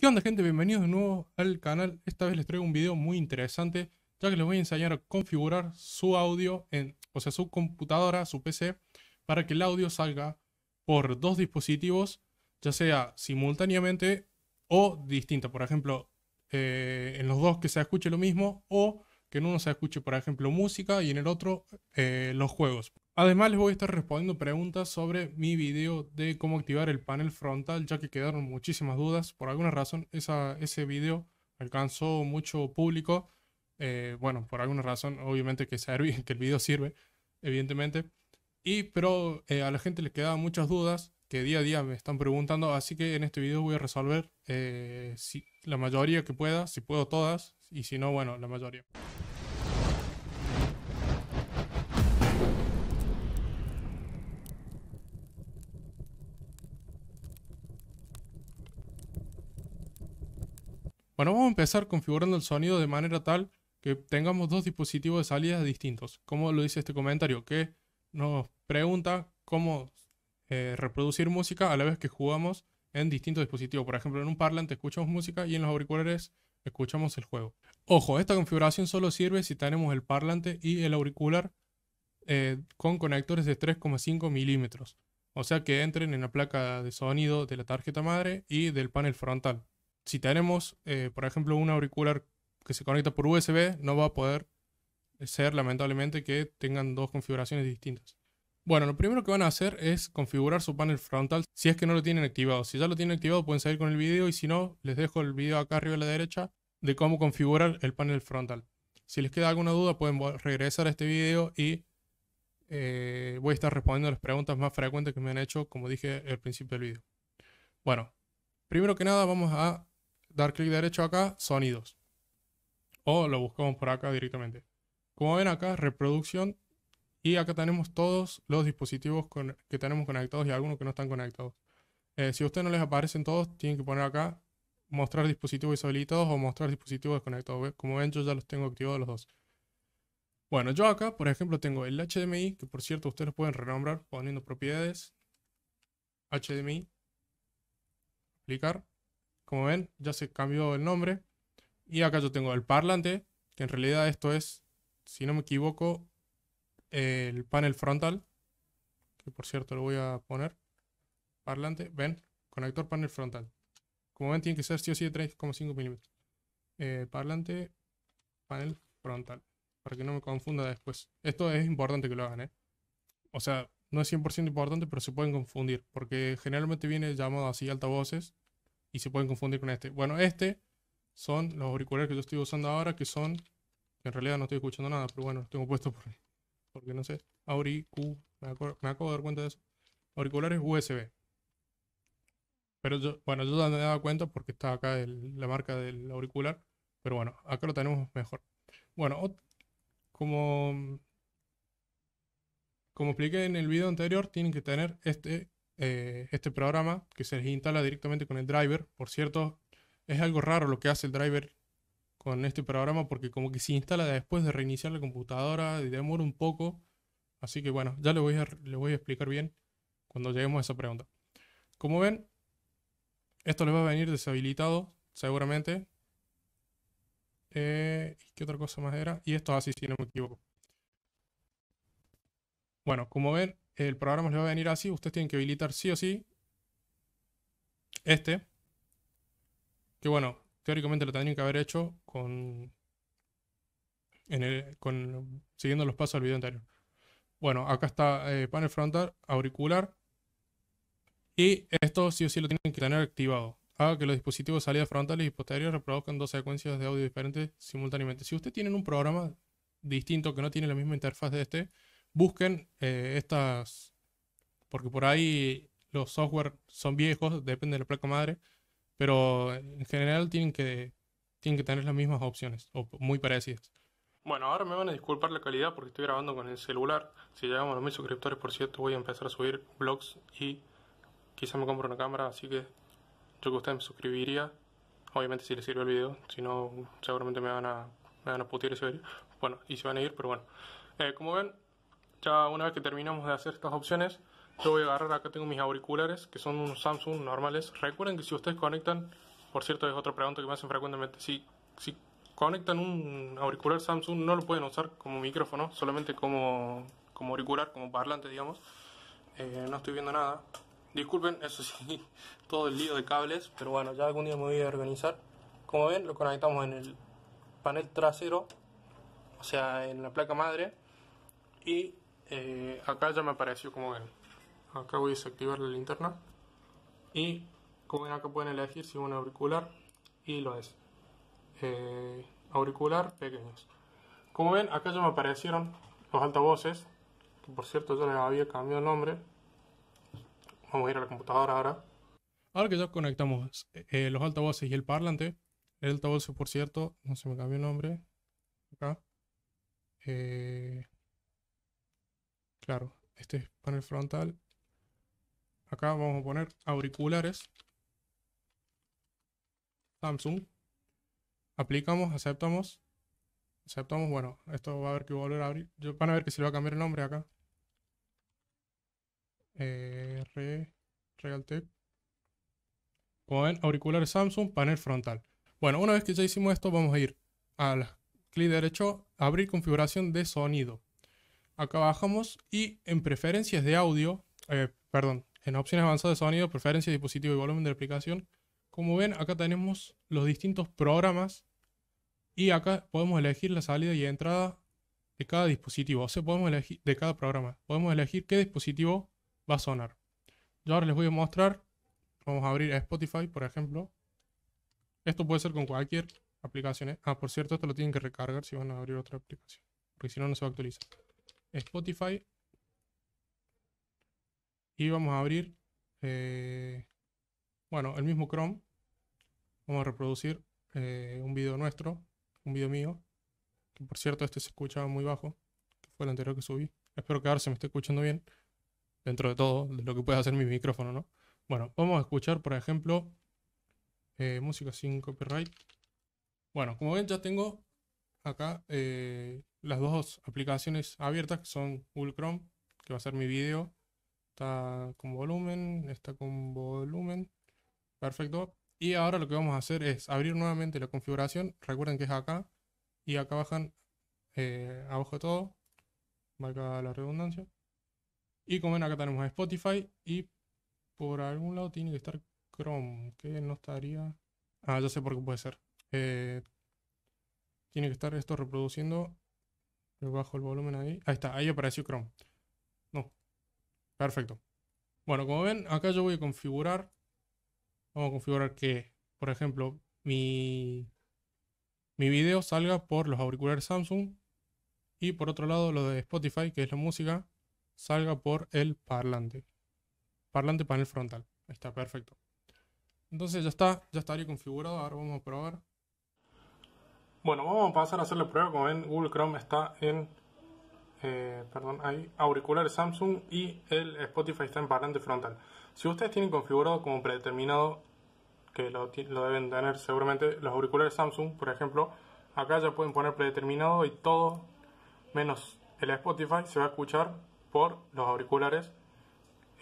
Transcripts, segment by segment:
¿Qué onda gente? Bienvenidos de nuevo al canal. Esta vez les traigo un video muy interesante, ya que les voy a enseñar a configurar su audio, en, o sea, su computadora, su PC, para que el audio salga por dos dispositivos, ya sea simultáneamente o distinta. Por ejemplo, eh, en los dos que se escuche lo mismo o que en uno se escuche, por ejemplo, música y en el otro eh, los juegos. Además, les voy a estar respondiendo preguntas sobre mi video de cómo activar el panel frontal, ya que quedaron muchísimas dudas. Por alguna razón, ese video alcanzó mucho público. Eh, bueno, por alguna razón, obviamente que, que el video sirve, evidentemente. Y, pero eh, a la gente les quedaban muchas dudas que día a día me están preguntando, así que en este video voy a resolver eh, si, la mayoría que pueda, si puedo todas, y si no, bueno, la mayoría. Bueno, vamos a empezar configurando el sonido de manera tal que tengamos dos dispositivos de salida distintos, como lo dice este comentario, que nos pregunta cómo eh, reproducir música a la vez que jugamos en distintos dispositivos. Por ejemplo, en un parlante escuchamos música y en los auriculares escuchamos el juego. Ojo, esta configuración solo sirve si tenemos el parlante y el auricular eh, con conectores de 3,5 milímetros. O sea que entren en la placa de sonido de la tarjeta madre y del panel frontal si tenemos, eh, por ejemplo, un auricular que se conecta por USB, no va a poder ser, lamentablemente, que tengan dos configuraciones distintas. Bueno, lo primero que van a hacer es configurar su panel frontal si es que no lo tienen activado. Si ya lo tienen activado pueden seguir con el video y si no, les dejo el video acá arriba a la derecha de cómo configurar el panel frontal. Si les queda alguna duda pueden regresar a este video y eh, voy a estar respondiendo las preguntas más frecuentes que me han hecho, como dije al principio del video. Bueno, primero que nada vamos a dar clic derecho acá, sonidos. O lo buscamos por acá directamente. Como ven acá, reproducción. Y acá tenemos todos los dispositivos que tenemos conectados y algunos que no están conectados. Eh, si a ustedes no les aparecen todos, tienen que poner acá mostrar dispositivos deshabilitados o mostrar dispositivos desconectados. Como ven, yo ya los tengo activados los dos. Bueno, yo acá, por ejemplo, tengo el HDMI, que por cierto ustedes pueden renombrar poniendo propiedades, HDMI, aplicar. Como ven, ya se cambió el nombre. Y acá yo tengo el parlante, que en realidad esto es, si no me equivoco, el panel frontal. Que por cierto lo voy a poner. Parlante, ven, conector panel frontal. Como ven, tiene que ser sí o de 3,5 milímetros. Eh, parlante, panel frontal. Para que no me confunda después. Esto es importante que lo hagan, ¿eh? O sea, no es 100% importante, pero se pueden confundir. Porque generalmente viene llamado así altavoces y se pueden confundir con este. Bueno, este son los auriculares que yo estoy usando ahora, que son, en realidad no estoy escuchando nada, pero bueno, los tengo puestos por, porque no sé, auricu, me, acabo de dar cuenta de eso, auriculares USB. Pero yo, bueno, yo no me daba cuenta porque está acá la marca del auricular, pero bueno, acá lo tenemos mejor. Bueno, como, como expliqué en el video anterior, tienen que tener este eh, este programa que se instala directamente con el driver. Por cierto, es algo raro lo que hace el driver con este programa porque como que se instala después de reiniciar la computadora demora un poco. Así que bueno, ya le voy a, voy a explicar bien cuando lleguemos a esa pregunta. Como ven, esto les va a venir deshabilitado seguramente. Eh, ¿Qué otra cosa más era? Y esto así, ah, si no me equivoco. Bueno, como ven, el programa les va a venir así, ustedes tienen que habilitar sí o sí este, que bueno, teóricamente lo tendrían que haber hecho con, siguiendo los pasos del video anterior. Bueno, acá está eh, panel frontal, auricular, y esto sí o sí lo tienen que tener activado. Haga que los dispositivos de salida frontales y posteriores reproduzcan dos secuencias de audio diferentes simultáneamente. Si ustedes tienen un programa distinto que no tiene la misma interfaz de este, busquen eh, estas, porque por ahí los software son viejos, depende de la placa madre, pero en general tienen que, tienen que tener las mismas opciones o muy parecidas. Bueno, ahora me van a disculpar la calidad porque estoy grabando con el celular. Si llegamos a los mil suscriptores, por cierto, voy a empezar a subir vlogs y quizás me compro una cámara, así que yo que ustedes me suscribiría. Obviamente si les sirve el video, si no seguramente me van a, me van a putear ese video. Bueno, y se van a ir, pero bueno. Eh, como ven, ya una vez que terminamos de hacer estas opciones, yo voy a agarrar, acá tengo mis auriculares, que son unos Samsung normales. Recuerden que si ustedes conectan, por cierto es otra pregunta que me hacen frecuentemente, si, si conectan un auricular Samsung no lo pueden usar como micrófono, solamente como, como auricular, como parlante digamos. Eh, no estoy viendo nada. Disculpen, eso sí, todo el lío de cables, pero bueno, ya algún día me voy a organizar. Como ven, lo conectamos en el panel trasero, o sea, en la placa madre. Y eh, acá ya me apareció como ven acá voy a desactivar la linterna y como ven acá pueden elegir si un auricular y lo es eh, auricular pequeños como ven acá ya me aparecieron los altavoces que por cierto yo les había cambiado el nombre vamos a ir a la computadora ahora ahora que ya conectamos eh, los altavoces y el parlante el altavoz por cierto no se me cambió el nombre acá eh, Claro, este es panel frontal. Acá vamos a poner auriculares. Samsung. Aplicamos, aceptamos. Aceptamos, bueno, esto va a ver que volver a abrir. Yo, van a ver que se le va a cambiar el nombre acá. R, eh, re, Realtek. auriculares Samsung, panel frontal. Bueno, una vez que ya hicimos esto, vamos a ir al clic derecho, abrir configuración de sonido acá bajamos y en preferencias de audio, eh, perdón, en opciones avanzadas de sonido, preferencias, de dispositivo y volumen de aplicación, como ven acá tenemos los distintos programas y acá podemos elegir la salida y entrada de cada dispositivo, o sea, podemos elegir de cada programa, podemos elegir qué dispositivo va a sonar. Yo ahora les voy a mostrar, vamos a abrir a Spotify, por ejemplo. Esto puede ser con cualquier aplicación. ¿eh? Ah, por cierto, esto lo tienen que recargar si van a abrir otra aplicación, porque si no, no se va a actualizar. Spotify. Y vamos a abrir, eh, bueno, el mismo Chrome. Vamos a reproducir eh, un video nuestro, un video mío. Que por cierto, este se escuchaba muy bajo, fue el anterior que subí. Espero que ahora se me esté escuchando bien, dentro de todo, de lo que puede hacer mi micrófono, ¿no? Bueno, vamos a escuchar, por ejemplo, eh, música sin copyright. Bueno, como ven, ya tengo acá eh, las dos aplicaciones abiertas que son Google Chrome, que va a ser mi video. Está con volumen, está con volumen. Perfecto. Y ahora lo que vamos a hacer es abrir nuevamente la configuración. Recuerden que es acá. Y acá bajan eh, abajo de todo. Marca la redundancia. Y como ven acá tenemos Spotify. Y por algún lado tiene que estar Chrome. Que no estaría... Ah, yo sé por qué puede ser. Eh, tiene que estar esto reproduciendo. Bajo el volumen ahí. Ahí está, ahí apareció Chrome. No. Perfecto. Bueno, como ven, acá yo voy a configurar. Vamos a configurar que, por ejemplo, mi, mi video salga por los auriculares Samsung. Y por otro lado, lo de Spotify, que es la música, salga por el parlante. Parlante panel frontal. Ahí está, perfecto. Entonces ya está, ya estaría configurado. Ahora vamos a probar. Bueno, vamos a pasar a hacerle prueba. Como ven, Google Chrome está en. Eh, perdón, ahí auriculares Samsung y el Spotify está en parlante frontal. Si ustedes tienen configurado como predeterminado, que lo, deben tener seguramente, los auriculares Samsung, por ejemplo, acá ya pueden poner predeterminado y todo menos el Spotify se va a escuchar por los auriculares,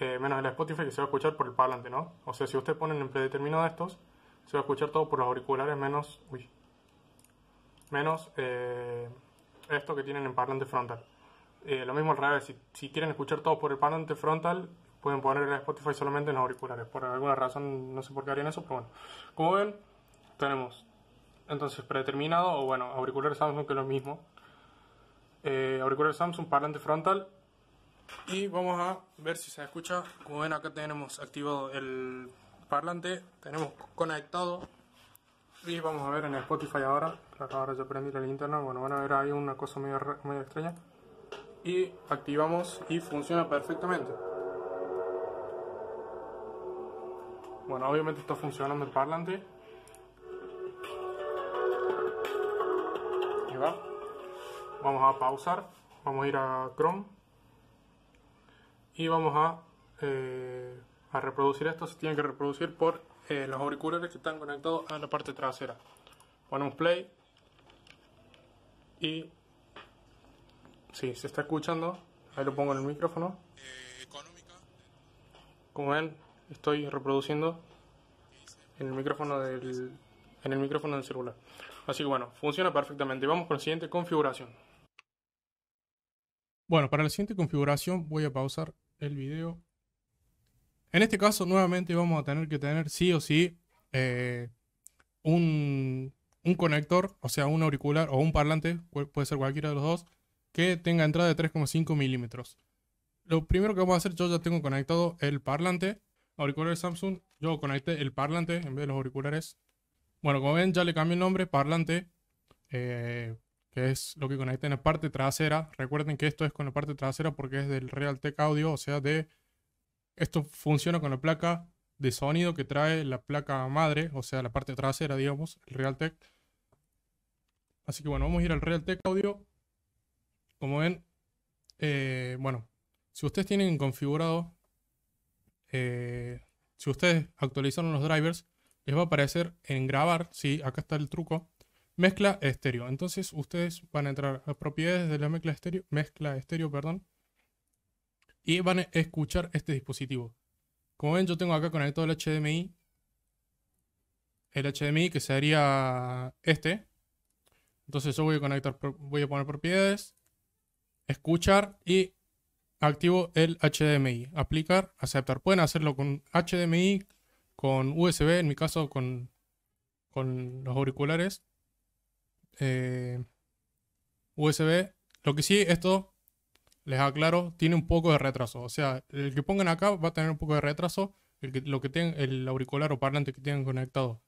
eh, menos el Spotify que se va a escuchar por el parlante, ¿no? O sea, si ustedes ponen en predeterminado estos, se va a escuchar todo por los auriculares menos. Uy, menos eh, esto que tienen en parlante frontal. Eh, lo mismo al revés, si, quieren escuchar todo por el parlante frontal, pueden poner el Spotify solamente en los auriculares. Por alguna razón, no sé por qué harían eso, pero bueno. Como ven, tenemos entonces predeterminado, o bueno, auriculares Samsung que es lo mismo. Eh, auriculares Samsung, parlante frontal. Y vamos a ver si se escucha. Como ven, acá tenemos activado el parlante, tenemos conectado vamos a ver en Spotify ahora, ahora ya prendí la linterna, bueno, van a ver ahí una cosa medio, extraña. Y activamos y funciona perfectamente. Bueno, obviamente está funcionando el parlante. Y va. Vamos a pausar, vamos a ir a Chrome y vamos a, eh, a reproducir esto. Se tiene que reproducir por eh, los auriculares que están conectados a la parte trasera. Ponemos play y si sí, se está escuchando, ahí lo pongo en el micrófono. Eh, Como ven, estoy reproduciendo en el micrófono del en el micrófono del celular. Así que bueno, funciona perfectamente. Vamos con la siguiente configuración. Bueno, para la siguiente configuración voy a pausar el video en este caso, nuevamente vamos a tener que tener sí o sí eh, un, conector, o sea, un auricular o un parlante, puede ser cualquiera de los dos, que tenga entrada de 3,5 milímetros. Lo primero que vamos a hacer, yo ya tengo conectado el parlante, auricular Samsung, yo conecté el parlante en vez de los auriculares. Bueno, como ven, ya le cambié el nombre, parlante, eh, que es lo que conecta en la parte trasera. Recuerden que esto es con la parte trasera porque es del Realtek Audio, o sea, de esto funciona con la placa de sonido que trae la placa madre, o sea, la parte trasera, digamos, el Realtek. Así que bueno, vamos a ir al Realtek Audio. Como ven, eh, bueno, si ustedes tienen configurado, eh, si ustedes actualizaron los drivers, les va a aparecer en grabar, sí, acá está el truco, mezcla estéreo. Entonces ustedes van a entrar a propiedades de la mezcla estéreo, mezcla estéreo, perdón, y van a escuchar este dispositivo. Como ven, yo tengo acá conectado el HDMI. El HDMI que sería este. Entonces yo voy a conectar, voy a poner propiedades, escuchar y activo el HDMI. Aplicar, aceptar. Pueden hacerlo con HDMI, con USB, en mi caso con, con los auriculares. Eh, USB. Lo que sí, esto les aclaro, tiene un poco de retraso. O sea, el que pongan acá va a tener un poco de retraso el, lo que el auricular o parlante que tengan conectado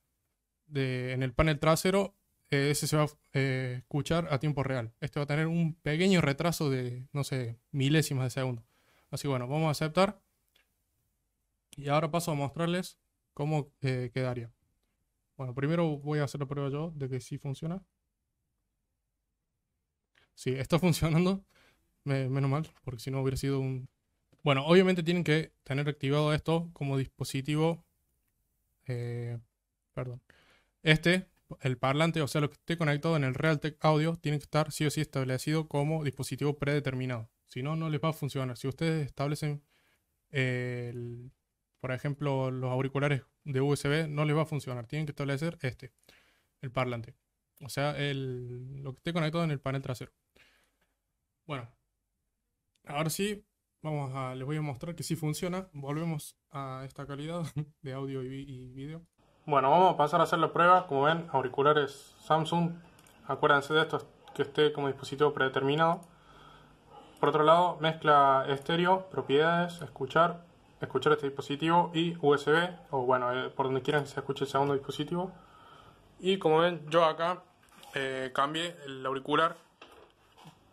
en el panel trasero. Eh, ese se va a eh, escuchar a tiempo real. Este va a tener un pequeño retraso de, no sé, milésimas de segundo. Así bueno, vamos a aceptar. Y ahora paso a mostrarles cómo eh, quedaría. Bueno, primero voy a hacer la prueba yo de que si funciona. Sí, está funcionando menos mal, porque si no hubiera sido un... Bueno, obviamente tienen que tener activado esto como dispositivo... Eh, perdón. Este, el parlante, o sea, lo que esté conectado en el Realtek Audio, tiene que estar sí o sí establecido como dispositivo predeterminado. Si no, no les va a funcionar. Si ustedes establecen, eh, por ejemplo, los auriculares de USB, no les va a funcionar. Tienen que establecer este, el parlante. O sea, lo que esté conectado en el panel trasero. Bueno, Ahora sí, vamos a, les voy a mostrar que sí funciona. Volvemos a esta calidad de audio y, vídeo. video. Bueno, vamos a pasar a hacer la prueba. Como ven, auriculares Samsung. Acuérdense de esto que esté como dispositivo predeterminado. Por otro lado, mezcla estéreo, propiedades, escuchar, escuchar este dispositivo y USB, o bueno, eh, por donde quieran que se escuche el segundo dispositivo. Y como ven, yo acá eh, cambié el auricular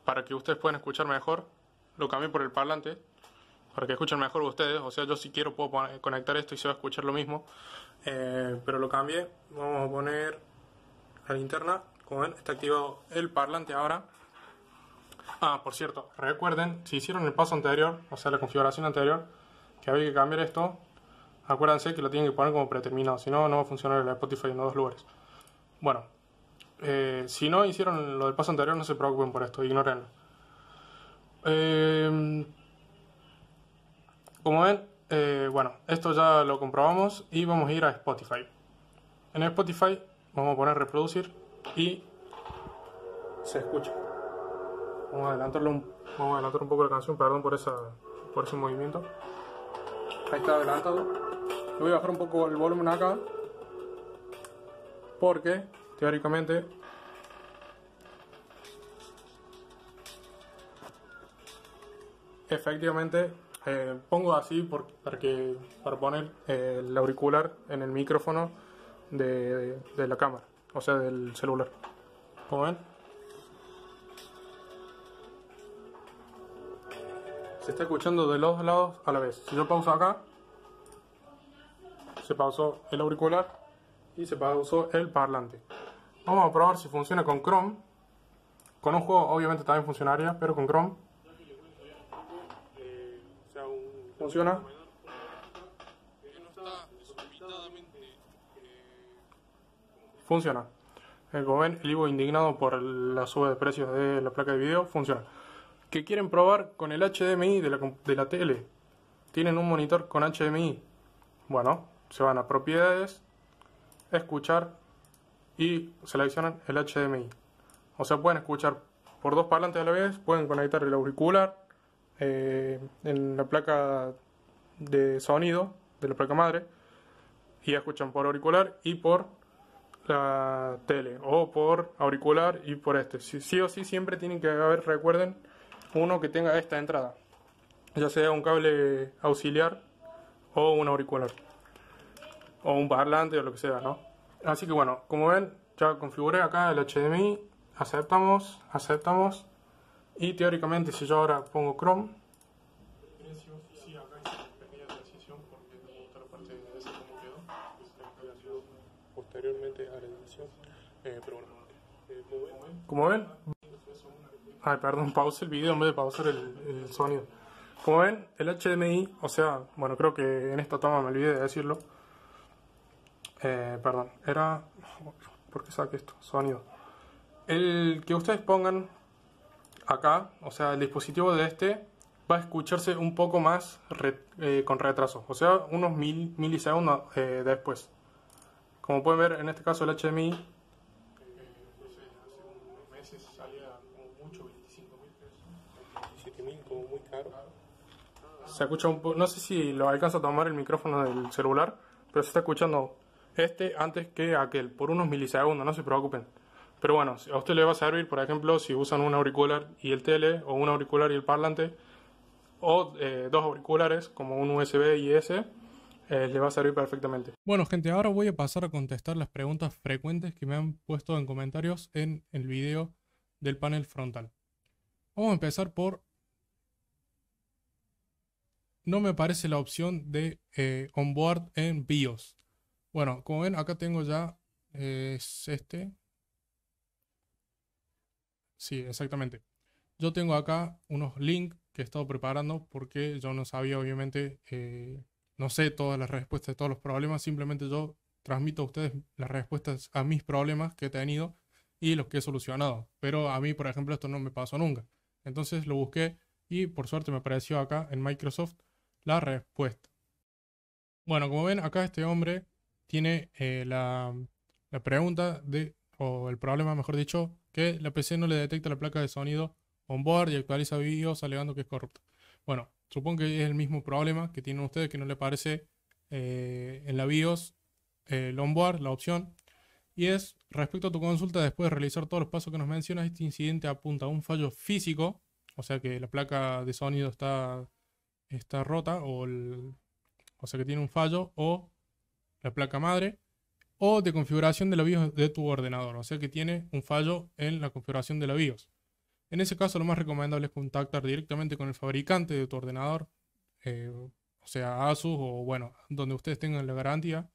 para que ustedes puedan escuchar mejor lo cambié por el parlante para que escuchen mejor ustedes. O sea, yo si quiero puedo conectar esto y se va a escuchar lo mismo. Eh, pero lo cambié. Vamos a poner la linterna. Como ven, está activado el parlante ahora. Ah, por cierto, recuerden, si hicieron el paso anterior, o sea, la configuración anterior, que había que cambiar esto, acuérdense que lo tienen que poner como predeterminado, si no, no va a funcionar el Spotify en dos lugares. Bueno, eh, si no hicieron lo del paso anterior, no se preocupen por esto, ignorenlo. Em, como ven, eh, bueno, esto ya lo comprobamos y vamos a ir a Spotify. En Spotify vamos a poner reproducir y se escucha. Vamos a un, adelantar un poco la canción, perdón por esa por ese movimiento. Ahí está adelantado. voy a bajar un poco el volumen acá porque teóricamente efectivamente eh, pongo así por, para, poner eh, el auricular en el micrófono de, de, la cámara, o sea, del celular. Como ven. Se está escuchando de los dos lados a la vez. Si yo pauso acá, se pausó el auricular y se pausó el parlante. Vamos a probar si funciona con Chrome. Con un juego obviamente también funcionaría, pero con Chrome funciona. Funciona. Como ven, el Ivo indignado por la suba de precios de la placa de video funciona. ¿Qué quieren probar con el HDMI de la, tele? ¿Tienen un monitor con HDMI? Bueno, se van a propiedades, escuchar y seleccionan el HDMI. O sea, pueden escuchar por dos parlantes a la vez, pueden conectar el auricular, eh, en la placa de sonido de la placa madre y escuchan por auricular y por la tele o por auricular y por este. Sí, sí o sí siempre tienen que haber, recuerden, uno que tenga esta entrada, ya sea un cable auxiliar o un auricular o un parlante o lo que sea, ¿no? Así que bueno, como ven, ya configuré acá el HDMI, aceptamos, aceptamos y teóricamente, si yo ahora pongo Chrome, eh, eh, como ven, ay, perdón, pausa el video en vez de pausar el, sonido. Como ven, el HDMI, o sea, bueno, creo que en esta toma me olvidé de decirlo. Eh, perdón, era. ¿Por qué saqué esto? Sonido. El que ustedes pongan acá, o sea, el dispositivo de este va a escucharse un poco más eh, con retraso, o sea, unos mil, milisegundos eh, después. Como pueden ver, en este caso el HDMI... Eh, se escucha un no sé si lo alcanza a tomar el micrófono del celular, pero se está escuchando este antes que aquel, por unos milisegundos, no se preocupen. Pero bueno, a usted le va a servir, por ejemplo, si usan un auricular y el tele, o un auricular y el parlante, o eh, dos auriculares como un USB y ese, eh, le va a servir perfectamente. Bueno, gente, ahora voy a pasar a contestar las preguntas frecuentes que me han puesto en comentarios en el video del panel frontal. Vamos a empezar por... No me parece la opción de eh, onboard en BIOS. Bueno, como ven, acá tengo ya este, Sí, exactamente. Yo tengo acá unos links que he estado preparando porque yo no sabía, obviamente, eh, no sé todas las respuestas de todos los problemas, simplemente yo transmito a ustedes las respuestas a mis problemas que he tenido y los que he solucionado. Pero a mí, por ejemplo, esto no me pasó nunca. Entonces lo busqué y por suerte me apareció acá en Microsoft la respuesta. Bueno, como ven, acá este hombre tiene eh, la, la pregunta de, o el problema, mejor dicho, que la PC no le detecta la placa de sonido onboard y actualiza BIOS alegando que es corrupta. Bueno, supongo que es el mismo problema que tienen ustedes, que no le aparece eh, en la BIOS eh, el onboard, la opción. Y es, respecto a tu consulta, después de realizar todos los pasos que nos mencionas, este incidente apunta a un fallo físico, o sea que la placa de sonido está, está rota, o, o sea que tiene un fallo, o la placa madre, o de configuración de la BIOS de tu ordenador, o sea que tiene un fallo en la configuración de la BIOS. En ese caso lo más recomendable es contactar directamente con el fabricante de tu ordenador, eh, o sea ASUS o bueno, donde ustedes tengan la garantía,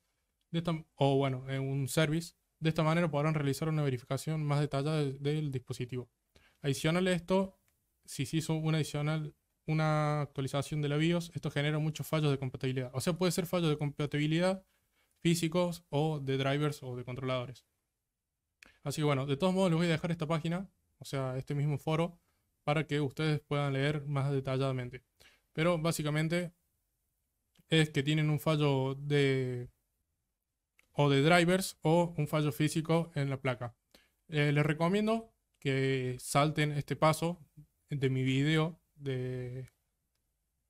de esta, o bueno, en un service. De esta manera podrán realizar una verificación más detallada del, dispositivo. Adicional a esto, si se hizo una adicional una actualización de la BIOS, esto genera muchos fallos de compatibilidad. O sea, puede ser fallo de compatibilidad físicos o de drivers o de controladores. Así que bueno, de todos modos les voy a dejar esta página, o sea, este mismo foro, para que ustedes puedan leer más detalladamente. Pero básicamente es que tienen un fallo de o de drivers o un fallo físico en la placa. Eh, les recomiendo que salten este paso de mi video de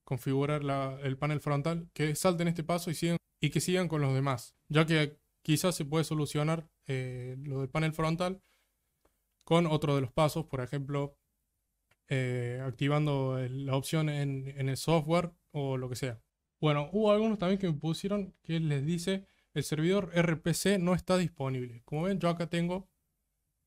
configurar el panel frontal, que salten este paso y sigan y que sigan con los demás, ya que quizás se puede solucionar eh, lo del panel frontal con otro de los pasos, por ejemplo, eh, activando la opción en, el software o lo que sea. Bueno, hubo algunos también que me pusieron que les dice el servidor RPC no está disponible. Como ven, yo acá tengo,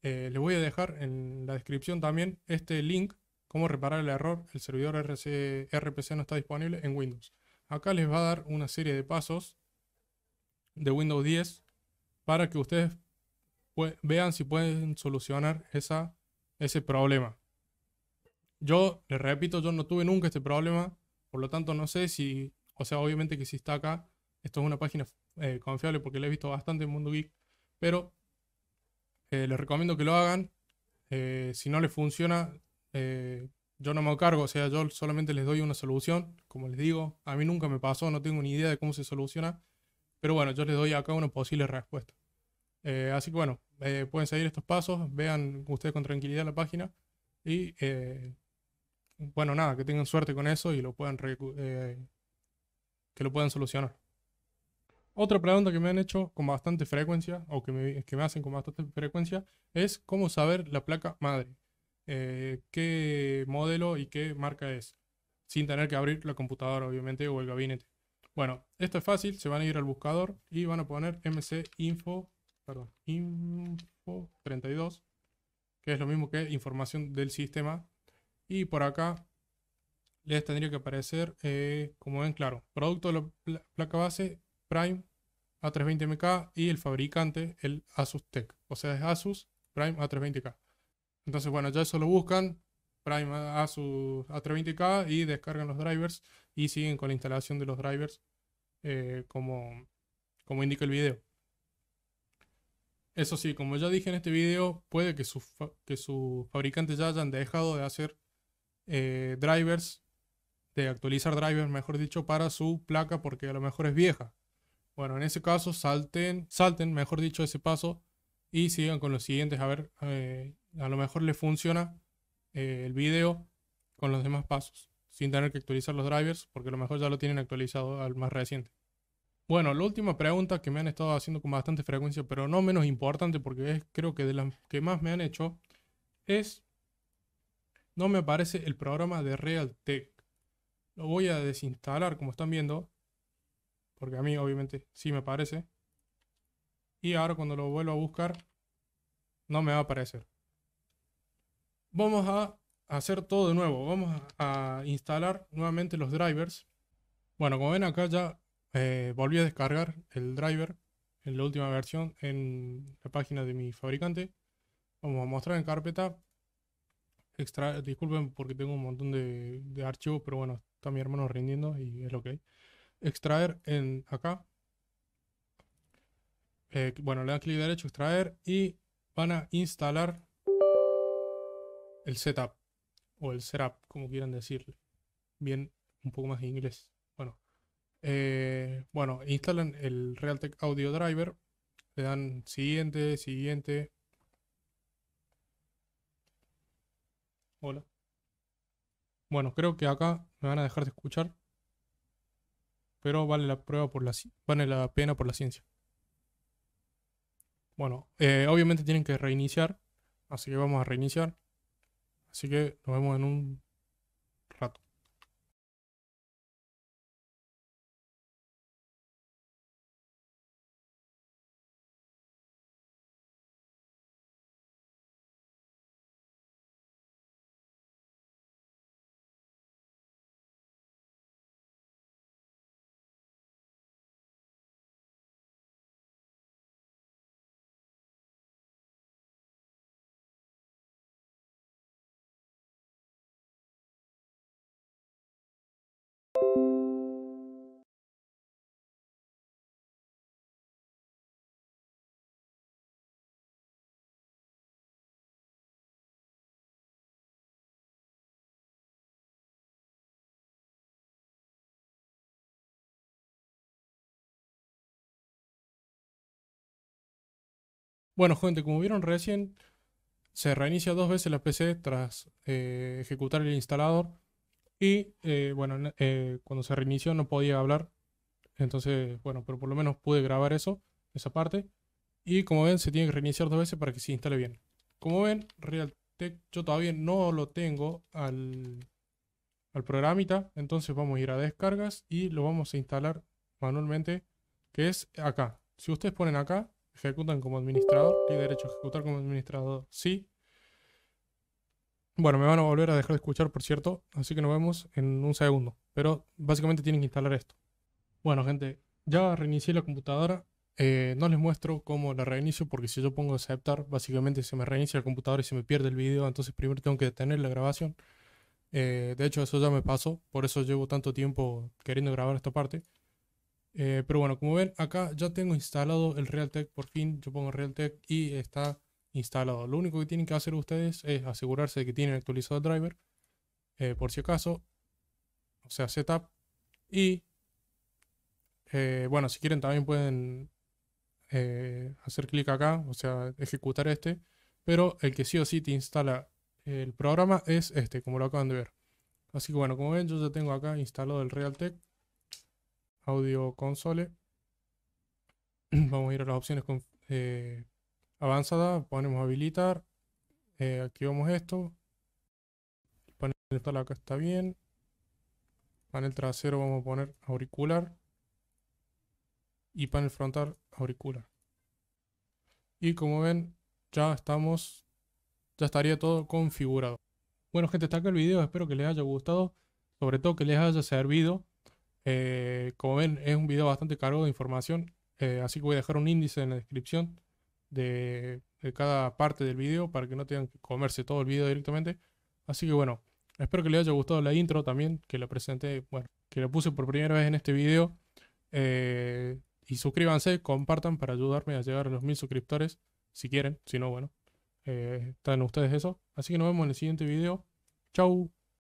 eh, les voy a dejar en la descripción también este link, cómo reparar el error, el servidor RPC no está disponible en Windows. Acá les va a dar una serie de pasos de Windows 10 para que ustedes vean si pueden solucionar esa, ese problema. Yo les repito, yo no tuve nunca este problema, por lo tanto no sé si, o sea, obviamente que si está acá, esto es una página eh, confiable porque la he visto bastante en Mundo Geek, pero eh, les recomiendo que lo hagan. Eh, si no les funciona, yo no me hago cargo, o sea, yo solamente les doy una solución, como les digo, a mí nunca me pasó, no tengo ni idea de cómo se soluciona, pero bueno, yo les doy acá una posible respuesta. Eh, así que bueno, eh, pueden seguir estos pasos, vean ustedes con tranquilidad la página y eh, bueno, nada, que tengan suerte con eso y lo puedan que lo puedan solucionar. Otra pregunta que me han hecho con bastante frecuencia, o que me, hacen con bastante frecuencia, es cómo saber la placa madre. qué modelo y qué marca es, sin tener que abrir la computadora, obviamente, o el gabinete. Bueno, esto es fácil, se van a ir al buscador y van a poner mc info, perdón, info 32, que es lo mismo que información del sistema. Y por acá les tendría que aparecer, eh, como ven, claro, producto de la placa base, Prime, A320MK y el fabricante, el Asus Tech. O sea, es Asus Prime A320K. Entonces, bueno, ya eso lo buscan, Prime a su A320K y descargan los drivers y siguen con la instalación de los drivers eh, como, como indica el video. Eso sí, como ya dije en este video, puede que sus su fabricantes ya hayan dejado de hacer eh, drivers, de actualizar drivers, mejor dicho, para su placa porque a lo mejor es vieja. Bueno, en ese caso salten, salten, mejor dicho, ese paso y sigan con los siguientes. A ver, eh, a lo mejor les funciona eh, el video con los demás pasos, sin tener que actualizar los drivers, porque a lo mejor ya lo tienen actualizado al más reciente. Bueno, la última pregunta que me han estado haciendo con bastante frecuencia, pero no menos importante, porque es creo que de las que más me han hecho, es, no me aparece el programa de Realtek. Lo voy a desinstalar, como están viendo, porque a mí obviamente sí me aparece. Y ahora cuando lo vuelvo a buscar, no me va a aparecer vamos a hacer todo de nuevo. Vamos a instalar nuevamente los drivers. Bueno, como ven acá ya eh, volví a descargar el driver en la última versión en la página de mi fabricante. Vamos a mostrar en carpeta. Extra, disculpen porque tengo un montón de, archivos, pero bueno, está mi hermano rindiendo y es lo que hay. Extraer en acá. Eh, bueno, le dan clic derecho, extraer y van a instalar el setup o el setup, como quieran decirle. Bien, un poco más de inglés. Bueno, eh, bueno, instalan el Realtek Audio Driver, le dan siguiente, siguiente. Hola. Bueno, creo que acá me van a dejar de escuchar, pero vale la prueba por la vale la pena por la ciencia. Bueno, eh, obviamente tienen que reiniciar, así que vamos a reiniciar. Así que nos vemos en un Bueno, gente, como vieron recién, se reinicia dos veces la PC tras eh, ejecutar el instalador. Y eh, bueno, eh, cuando se reinició no podía hablar. Entonces, bueno, pero por lo menos pude grabar eso, esa parte. Y como ven, se tiene que reiniciar dos veces para que se instale bien. Como ven, Realtek yo todavía no lo tengo al, al programita. Entonces vamos a ir a descargas y lo vamos a instalar manualmente, que es acá. Si ustedes ponen acá, ejecutan como administrador. tiene derecho, a ejecutar como administrador. Sí. Bueno, me van a volver a dejar de escuchar, por cierto. Así que nos vemos en un segundo. Pero básicamente tienen que instalar esto. Bueno, gente, ya reinicié la computadora. Eh, no les muestro cómo la reinicio porque si yo pongo aceptar, básicamente se me reinicia la computadora y se me pierde el video. Entonces primero tengo que detener la grabación. Eh, de hecho, eso ya me pasó. Por eso llevo tanto tiempo queriendo grabar esta parte. Eh, pero bueno, como ven, acá ya tengo instalado el Realtek, por fin yo pongo Realtek y está instalado. Lo único que tienen que hacer ustedes es asegurarse de que tienen actualizado el driver, eh, por si acaso, o sea, setup. Y eh, bueno, si quieren también pueden hacer clic acá, o sea, ejecutar este. Pero el que sí o sí te instala el programa es este, como lo acaban de ver. Así que bueno, como ven, yo ya tengo acá instalado el Realtek audio console. Vamos a ir a las opciones eh, avanzadas, ponemos habilitar, eh, activamos esto, el panel acá está bien, panel trasero vamos a poner auricular y panel frontal auricular. Y como ven, ya estamos, ya estaría todo configurado. Bueno gente, hasta acá el video, espero que les haya gustado, sobre todo que les haya servido eh, como ven, es un video bastante cargado de información, eh, así que voy a dejar un índice en la descripción de, cada parte del video para que no tengan que comerse todo el video directamente. Así que bueno, espero que les haya gustado la intro también, que la presenté, bueno, que la puse por primera vez en este video. Eh, y suscríbanse, compartan para ayudarme a llegar a los mil suscriptores, si quieren, si no, bueno, están ustedes eso. Así que nos vemos en el siguiente video. Chau.